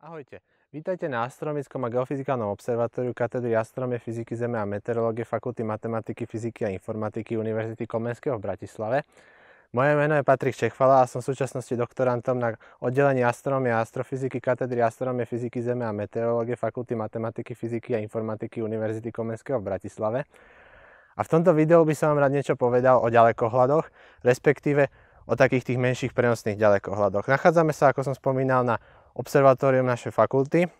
Ahojte, vítajte na astronomickom a geofyzikálnom observatóriu katedry astronomie, fyziky Zeme a meteorológie Fakulty matematiky, fyziky a informatiky Univerzity Komenského v Bratislave. Moje meno je Patrik Čechvala a som v súčasnosti doktorantom na oddelení astronomie a astrofyziky katedry astronomie, fyziky Zeme a meteorológie Fakulty matematiky, fyziky a informatiky Univerzity Komenského v Bratislave. A v tomto videu by som vám rád niečo povedal o ďalekohľadoch, respektíve o takých tých menších prenosných ďalekohľadoch. Nachádzame sa, ako som spomínal, na observatórium našej fakulty.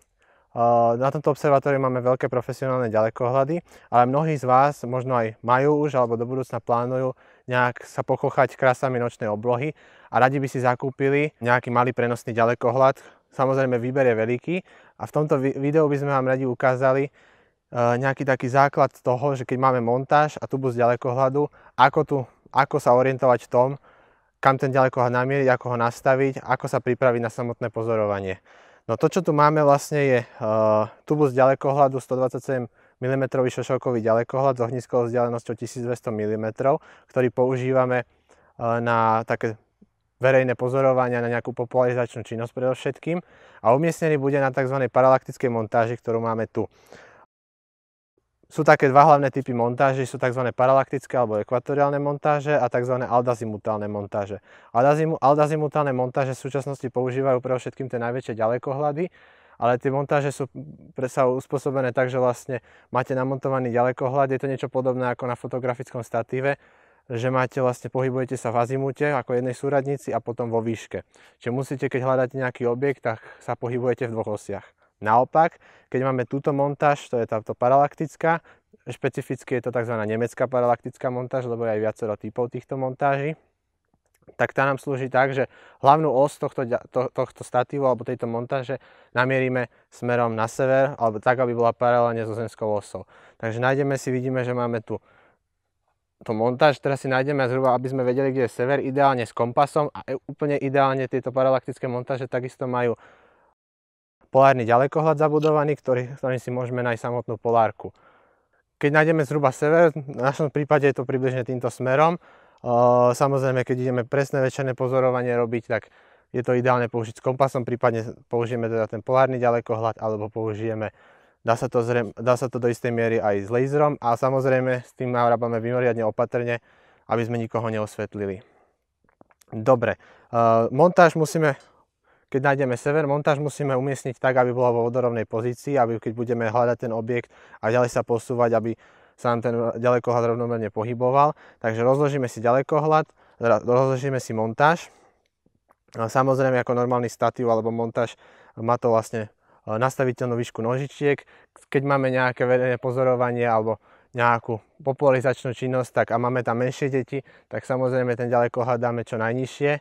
Na tomto observatóriu máme veľké profesionálne ďalekohľady, ale mnohí z vás možno aj majú už alebo do budúcna plánujú nejak sa pochochať krásami nočnej oblohy a radi by si zakúpili nejaký malý prenosný ďalekohľad. Samozrejme výber je veľký a v tomto videu by sme vám radi ukázali e, nejaký taký základ toho, že keď máme montáž a tubus ďalekohľadu, ako, tu, ako sa orientovať v tom, kam ten ďalekohľad namieriť, ako ho nastaviť, ako sa pripraviť na samotné pozorovanie. No to, čo tu máme vlastne je uh, tubus ďalekohľadu 127 mm šošovkový ďalekohľad s ohniskovou vzdialenosťou 1200 mm, ktorý používame uh, na také verejné pozorovania, na nejakú popularizačnú činnosť predovšetkým a umiestnený bude na tzv. paralaktickej montáži, ktorú máme tu. Sú také dva hlavné typy montáže, sú tzv. paralaktické alebo ekvatoriálne montáže a tzv. aldazimutálne montáže. Aldazim, aldazimutálne montáže v súčasnosti používajú pre všetkým tie najväčšie ďalekohľady, ale tie montáže sú sa uspôsobené tak, že vlastne máte namontovaný ďalekohľad, je to niečo podobné ako na fotografickom statíve, že máte vlastne, pohybujete sa v azimute ako jednej súradnici a potom vo výške. Čiže musíte, keď hľadáte nejaký objekt, tak sa pohybujete v dvoch osiach. Naopak, keď máme túto montáž, to je táto paralaktická, špecificky je to tzv. nemecká paralaktická montáž, lebo je aj viacero typov týchto montáží, tak tá nám slúži tak, že hlavnú os tohto, to, tohto statívu alebo tejto montáže namierime smerom na sever, alebo tak, aby bola paralelne so zemskou osou. Takže nájdeme si, vidíme, že máme tu to montáž, teraz si nájdeme zhruba, aby sme vedeli, kde je sever, ideálne s kompasom a e-, úplne ideálne tieto paralaktické montáže takisto majú polárny ďalekohľad zabudovaný, ktorý, ktorým si môžeme nájsť samotnú polárku. Keď nájdeme zhruba sever, v našom prípade je to približne týmto smerom. Samozrejme, keď ideme presné večerné pozorovanie robiť, tak je to ideálne použiť s kompasom, prípadne použijeme teda ten polárny ďalekohľad alebo použijeme, dá sa to, zrem, dá sa to do istej miery aj s laserom a samozrejme s tým narábame mimoriadne opatrne, aby sme nikoho neosvetlili. Dobre, montáž musíme keď nájdeme sever, montáž musíme umiestniť tak, aby bola vo vodorovnej pozícii, aby keď budeme hľadať ten objekt a ďalej sa posúvať, aby sa nám ten ďalekohľad rovnomerne pohyboval. Takže rozložíme si ďalekohľad, rozložíme si montáž. Samozrejme ako normálny statív alebo montáž má to vlastne e, nastaviteľnú výšku nožičiek. Keď máme nejaké verejné pozorovanie alebo nejakú popularizačnú činnosť tak, a máme tam menšie deti, tak samozrejme ten ďalekohľad dáme čo najnižšie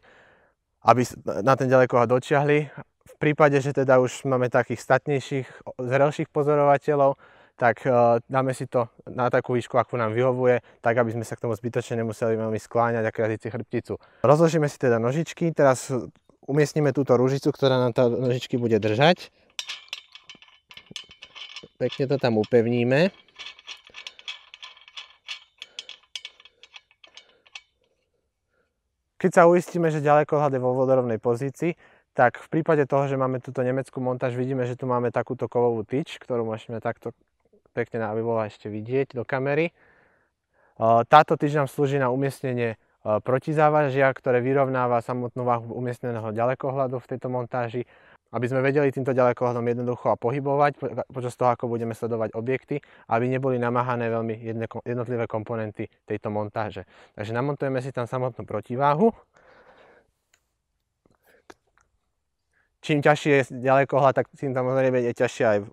aby na ten ďalekohľad dočiahli. V prípade, že teda už máme takých statnejších, zrelších pozorovateľov, tak e, dáme si to na takú výšku, akú nám vyhovuje, tak aby sme sa k tomu zbytočne nemuseli veľmi skláňať a kraziť si chrbticu. Rozložíme si teda nožičky, teraz umiestnime túto rúžicu, ktorá nám tá nožičky bude držať. Pekne to tam upevníme. Keď sa uistíme, že ďalekohľad je vo vodorovnej pozícii, tak v prípade toho, že máme túto nemeckú montáž, vidíme, že tu máme takúto kovovú tyč, ktorú môžeme takto pekne, aby bola ešte vidieť do kamery. Táto tyč nám slúži na umiestnenie protizávažia, ktoré vyrovnáva samotnú váhu umiestneného ďalekohľadu v tejto montáži aby sme vedeli týmto ďalekohľadom jednoducho pohybovať počas toho, ako budeme sledovať objekty, aby neboli namáhané veľmi jednotlivé komponenty tejto montáže. Takže namontujeme si tam samotnú protiváhu. Čím ťažšie je ďalekohľad, tak tým samozrejme je ťažšia aj e,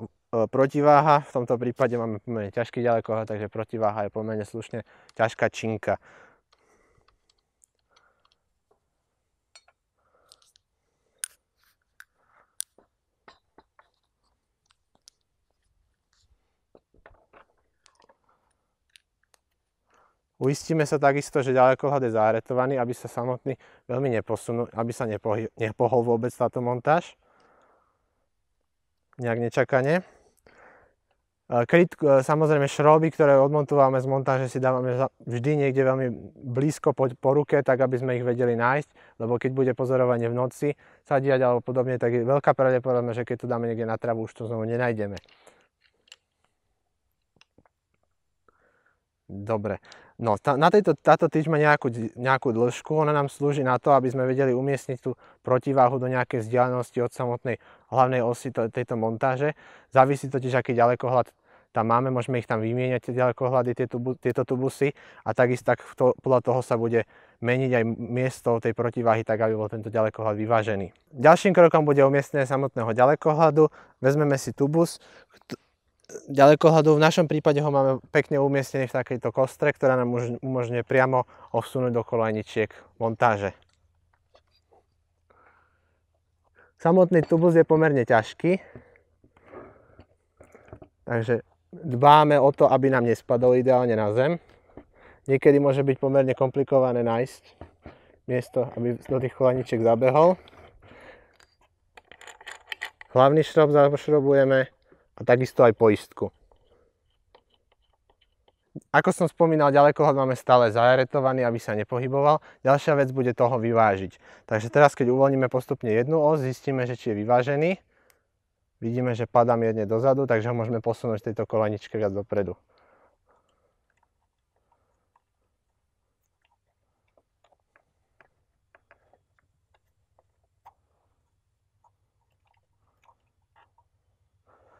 protiváha. V tomto prípade máme pomerne ťažký ďalekohľad, takže protiváha je pomerne slušne ťažká činka. Uistíme sa takisto, že ďalekohľad je zaretovaný, aby sa samotný veľmi neposunul, aby sa nepohy, nepohol vôbec táto montáž. Nejak nečakane. E, e, samozrejme šroby, ktoré odmontováme z montáže, si dávame vždy niekde veľmi blízko po, po ruke, tak aby sme ich vedeli nájsť, lebo keď bude pozorovanie v noci, sa diať alebo podobne, tak je veľká pravdepodobnosť, že keď to dáme niekde na travu, už to znovu nenájdeme. Dobre, No, tá, na tejto, táto tyč má nejakú, nejakú dĺžku, ona nám slúži na to, aby sme vedeli umiestniť tú protiváhu do nejakej vzdialenosti od samotnej hlavnej osy to, tejto montáže. Závisí totiž, aký ďalekohľad tam máme, môžeme ich tam vymieňať, tie ďalekohľady, tieto, tieto tubusy a takisto tak to, podľa toho sa bude meniť aj miesto tej protiváhy, tak aby bol tento ďalekohľad vyvážený. Ďalším krokom bude umiestnenie samotného ďalekohľadu. Vezmeme si tubus, ďalekohľadu. V našom prípade ho máme pekne umiestnený v takejto kostre, ktorá nám umožňuje priamo osunúť do kolajničiek montáže. Samotný tubus je pomerne ťažký, takže dbáme o to, aby nám nespadol ideálne na zem. Niekedy môže byť pomerne komplikované nájsť miesto, aby do tých kolajničiek zabehol. Hlavný šrob zašrobujeme a takisto aj poistku. Ako som spomínal, ďalekohľad máme stále zajaretovaný, aby sa nepohyboval. Ďalšia vec bude toho vyvážiť. Takže teraz, keď uvoľníme postupne jednu os, zistíme, že či je vyvážený. Vidíme, že padá jedne dozadu, takže ho môžeme posunúť v tejto kolaničke viac dopredu.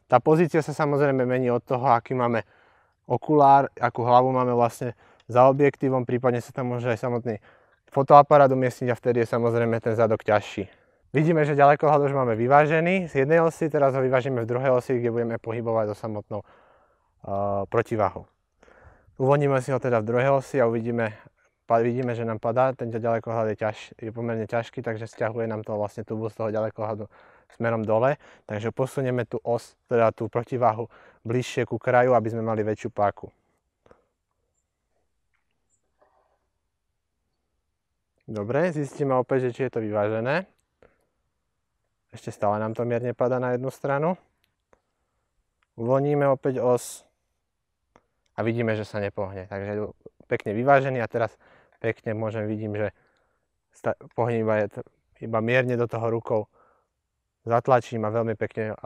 Tá pozícia sa samozrejme mení od toho, aký máme okulár, akú hlavu máme vlastne za objektívom, prípadne sa tam môže aj samotný fotoaparát umiestniť a vtedy je samozrejme ten zadok ťažší. Vidíme, že ďalekohľad už máme vyvážený z jednej osy, teraz ho vyvážime v druhej osy, kde budeme pohybovať so samotnou e, protiváhou. si ho teda v druhej osy a uvidíme, vidíme, že nám padá, ten ďalekohľad je, ťaž, je pomerne ťažký, takže stiahuje nám to vlastne tubu z toho ďalekohľadu smerom dole, takže posunieme tú os, teda tú protiváhu bližšie ku kraju, aby sme mali väčšiu páku. Dobre, zistíme opäť, že či je to vyvážené. Ešte stále nám to mierne pada na jednu stranu. Uvoľníme opäť os a vidíme, že sa nepohne. Takže pekne vyvážený a teraz pekne môžem vidím, že pohne iba, iba mierne do toho rukou zatlačím a veľmi pekne a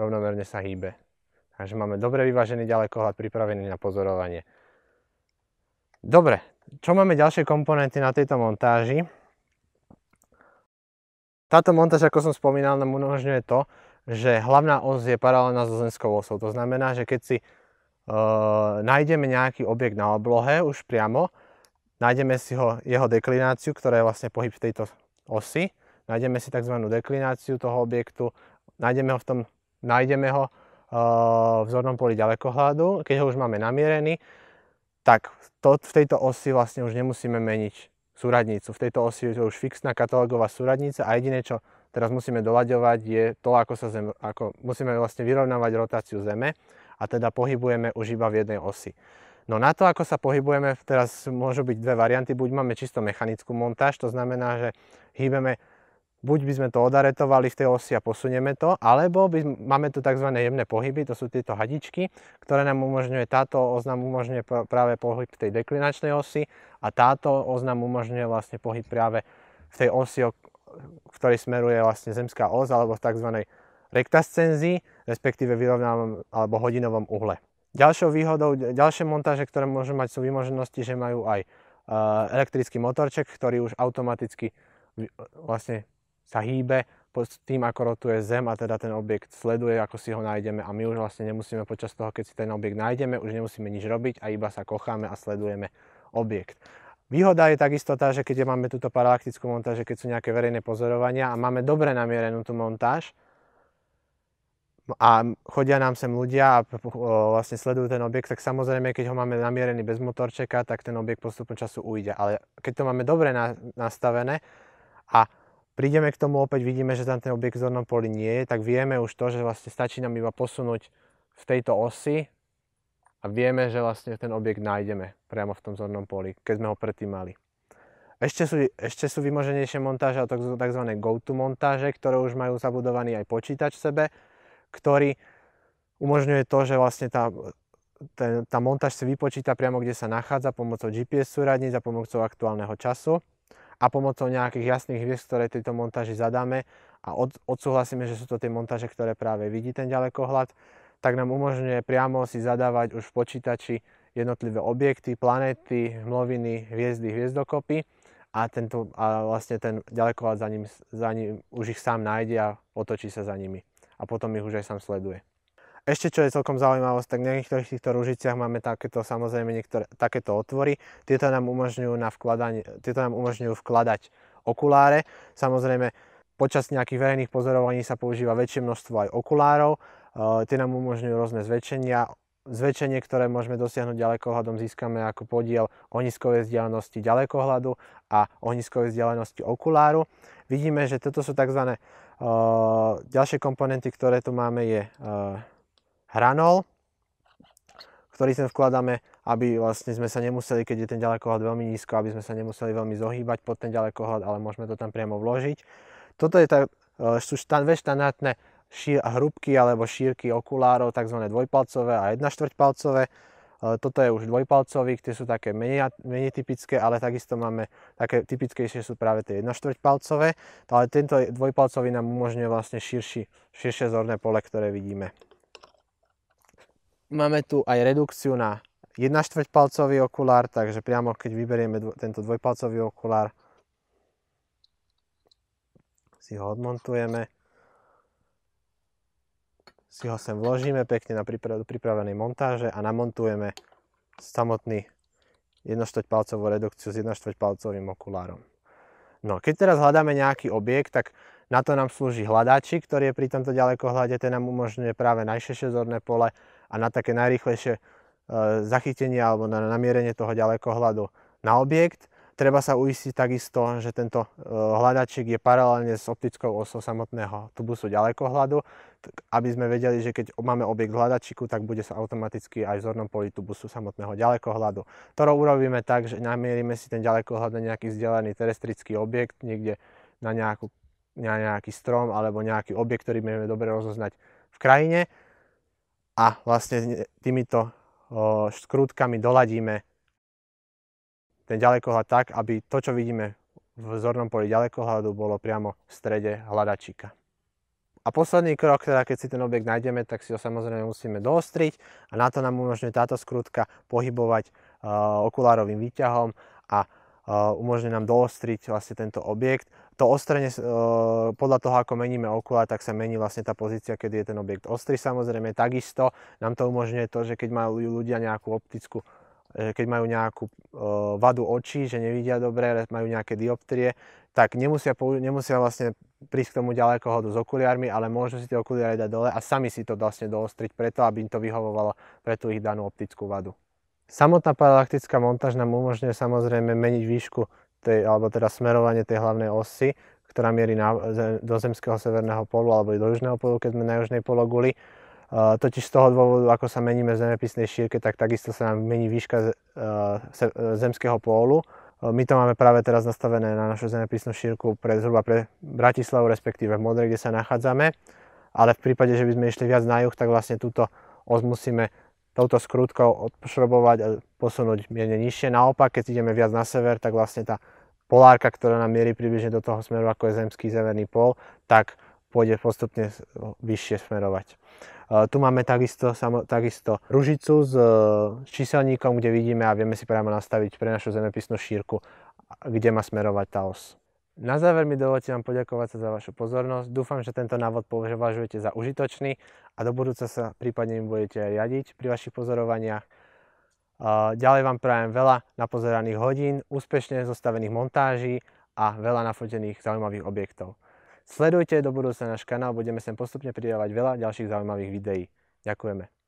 rovnomerne sa hýbe. Takže máme dobre vyvážený ďalekohľad pripravený na pozorovanie. Dobre, čo máme ďalšie komponenty na tejto montáži? Táto montáž, ako som spomínal, nám umožňuje to, že hlavná os je paralelná so zemskou osou. To znamená, že keď si e, nájdeme nejaký objekt na oblohe už priamo, nájdeme si ho, jeho deklináciu, ktorá je vlastne pohyb tejto osy nájdeme si tzv. deklináciu toho objektu, nájdeme ho v tom, nájdeme ho eh, v vzornom poli ďalekohľadu, keď ho už máme namierený, tak to, v tejto osi vlastne už nemusíme meniť súradnicu. V tejto osi je už fixná katalogová súradnica a jediné, čo teraz musíme doľaďovať, je to, ako sa zem, ako musíme vlastne vyrovnávať rotáciu Zeme a teda pohybujeme už iba v jednej osi. No na to, ako sa pohybujeme, teraz môžu byť dve varianty. Buď máme čisto mechanickú montáž, to znamená, že hýbeme buď by sme to odaretovali v tej osi a posunieme to, alebo by, máme tu tzv. jemné pohyby, to sú tieto hadičky, ktoré nám umožňuje, táto os nám umožňuje práve pohyb v tej deklinačnej osi a táto os nám umožňuje vlastne pohyb práve v tej osi, v ktorej smeruje vlastne zemská os, alebo v tzv. rektascenzii, respektíve vyrovnávom alebo hodinovom uhle. Ďalšou výhodou, ďalšie montáže, ktoré môžu mať, sú vymoženosti, že majú aj eh, elektrický motorček, ktorý už automaticky vlastne sa hýbe s tým, ako rotuje Zem a teda ten objekt sleduje, ako si ho nájdeme a my už vlastne nemusíme počas toho, keď si ten objekt nájdeme, už nemusíme nič robiť a iba sa kocháme a sledujeme objekt. Výhoda je takisto tá, že keď máme túto paralaktickú montáž, že keď sú nejaké verejné pozorovania a máme dobre namierenú tú montáž, a chodia nám sem ľudia a vlastne sledujú ten objekt, tak samozrejme, keď ho máme namierený bez motorčeka, tak ten objekt postupom času ujde. Ale keď to máme dobre nastavené a prídeme k tomu opäť, vidíme, že tam ten objekt v zornom poli nie je, tak vieme už to, že vlastne stačí nám iba posunúť v tejto osi a vieme, že vlastne ten objekt nájdeme priamo v tom zornom poli, keď sme ho predtým mali. Ešte sú, ešte sú vymoženejšie montáže, to sú tzv. go-to montáže, ktoré už majú zabudovaný aj počítač v sebe, ktorý umožňuje to, že vlastne tá, ten, tá montáž si vypočíta priamo, kde sa nachádza pomocou GPS súradníc a pomocou aktuálneho času a pomocou nejakých jasných hviezd, ktoré tejto montáži zadáme a od, odsúhlasíme, že sú to tie montáže, ktoré práve vidí ten ďalekohľad, tak nám umožňuje priamo si zadávať už v počítači jednotlivé objekty, planéty, hmloviny, hviezdy, hviezdokopy a, tento, a vlastne ten ďalekohľad za ním, za ním už ich sám nájde a otočí sa za nimi. A potom ich už aj sám sleduje. Ešte čo je celkom zaujímavosť, tak na niektorých týchto rúžiciach máme takéto samozrejme niektoré, takéto otvory. Tieto nám umožňujú, na vkladanie, tieto nám umožňujú vkladať okuláre. Samozrejme, počas nejakých verejných pozorovaní sa používa väčšie množstvo aj okulárov. E, tie nám umožňujú rôzne zväčšenia, zväčšenie, ktoré môžeme dosiahnuť ďalekohľadom, získame ako podiel ohniskovej vzdialenosti ďalekohľadu a ohniskovej vzdialenosti okuláru. Vidíme, že toto sú tzv. Uh, ďalšie komponenty, ktoré tu máme, je uh, hranol, ktorý sem vkladáme, aby vlastne sme sa nemuseli, keď je ten ďalekohľad veľmi nízko, aby sme sa nemuseli veľmi zohýbať pod ten ďalekohľad, ale môžeme to tam priamo vložiť. Toto je tak, e, sú dve štandardné hrubky alebo šírky okulárov, tzv. dvojpalcové a jedna štvrťpalcové. E, toto je už dvojpalcový, tie sú také menej, menej typické, ale takisto máme také typickejšie sú práve tie 1 palcové, ale tento dvojpalcový nám umožňuje vlastne širší, širšie zorné pole, ktoré vidíme. Máme tu aj redukciu na 1 palcový okulár, takže priamo keď vyberieme dvo, tento dvojpalcový okulár, si ho odmontujeme, si ho sem vložíme pekne na pripravenej montáže a namontujeme samotný 1,4 palcovú redukciu s 1,4 palcovým okulárom. No, keď teraz hľadáme nejaký objekt, tak na to nám slúži hľadáči, ktorý je pri tomto ďalekohľade, ten nám umožňuje práve najširšie zorné pole a na také najrýchlejšie eh, zachytenie alebo na namierenie toho ďalekohľadu na objekt. Treba sa uistiť takisto, že tento eh, hľadačik je paralelne s optickou osou samotného tubusu ďalekohľadu, aby sme vedeli, že keď máme objekt v hľadačiku, tak bude sa automaticky aj v zornom poli tubusu samotného ďalekohľadu. To urobíme tak, že namierime si ten ďalekohľad na nejaký vzdialený terestrický objekt, niekde na, nejakú, na nejaký strom alebo nejaký objekt, ktorý vieme dobre rozoznať v krajine a vlastne týmito skrutkami doladíme ten ďalekohľad tak, aby to, čo vidíme v zornom poli ďalekohľadu, bolo priamo v strede hľadačíka. A posledný krok, teda keď si ten objekt nájdeme, tak si ho samozrejme musíme doostriť a na to nám umožňuje táto skrutka pohybovať okulárovým výťahom a Eh, umožní nám doostriť vlastne tento objekt. To ostrenie, eh, podľa toho, ako meníme okula, tak sa mení vlastne tá pozícia, kedy je ten objekt ostrý. Samozrejme, takisto nám to umožňuje to, že keď majú ľudia nejakú optickú eh, keď majú nejakú vadu očí, že nevidia dobre, majú nejaké dioptrie, tak nemusia, nemusia vlastne prísť k tomu ďalekohodu s okuliármi, ale môžu si tie okuliare dať dole a sami si to vlastne doostriť preto, aby im to vyhovovalo pre tú ich danú optickú vadu. Samotná paralaktická montáž nám umožňuje samozrejme meniť výšku tej, alebo teda smerovanie tej hlavnej osy, ktorá mierí na, do zemského severného polu alebo do južného polu, keď sme na južnej pologuli. totiž z toho dôvodu, ako sa meníme v zemepisnej šírke, tak takisto sa nám mení výška uh, zemského pólu. My to máme práve teraz nastavené na našu zemepisnú šírku pre, zhruba pre Bratislavu, respektíve v Modre, kde sa nachádzame. Ale v prípade, že by sme išli viac na juh, tak vlastne túto os musíme touto skrutkou odšrobovať a posunúť mierne nižšie. Naopak, keď ideme viac na sever, tak vlastne tá polárka, ktorá nám mierí približne do toho smeru, ako je zemský zemerný pol, tak pôjde postupne vyššie smerovať. E, tu máme takisto, takisto ružicu s e, číselníkom, kde vidíme a vieme si priamo nastaviť pre našu zemepisnú šírku, kde má smerovať tá os. Na záver mi dovolte vám poďakovať sa za vašu pozornosť. Dúfam, že tento návod považujete za užitočný a do budúca sa prípadne im budete aj riadiť pri vašich pozorovaniach. Ďalej vám prajem veľa napozeraných hodín, úspešne zostavených montáží a veľa nafotených zaujímavých objektov. Sledujte do budúca náš kanál, budeme sem postupne pridávať veľa ďalších zaujímavých videí. Ďakujeme.